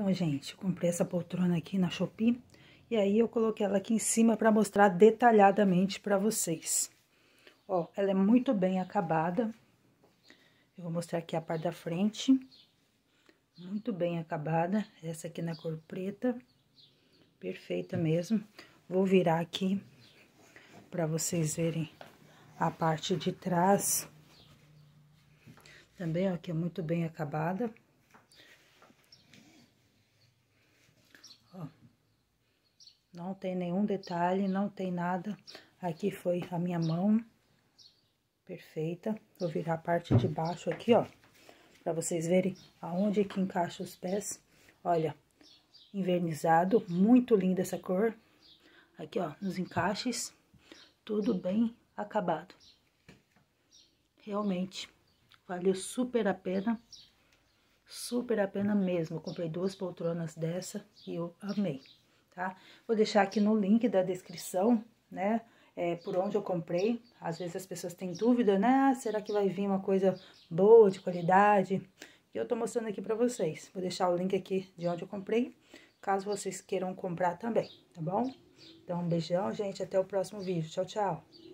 Então, gente, comprei essa poltrona aqui na Shopee e aí eu coloquei ela aqui em cima para mostrar detalhadamente para vocês. Ó, ela é muito bem acabada. Eu vou mostrar aqui a parte da frente. Muito bem acabada. Essa aqui na cor preta. Perfeita mesmo. Vou virar aqui para vocês verem a parte de trás. Também, ó, que é muito bem acabada. Não tem nenhum detalhe, não tem nada. Aqui foi a minha mão perfeita. Vou virar a parte de baixo aqui, ó, para vocês verem aonde que encaixa os pés. Olha, invernizado, muito linda essa cor. Aqui, ó, nos encaixes, tudo bem acabado. Realmente, valeu super a pena, super a pena mesmo. comprei duas poltronas dessa e eu amei tá? Vou deixar aqui no link da descrição, né? É, por onde eu comprei. Às vezes as pessoas têm dúvida, né? Ah, será que vai vir uma coisa boa, de qualidade? E eu tô mostrando aqui pra vocês. Vou deixar o link aqui de onde eu comprei, caso vocês queiram comprar também, tá bom? Então, um beijão, gente. Até o próximo vídeo. Tchau, tchau.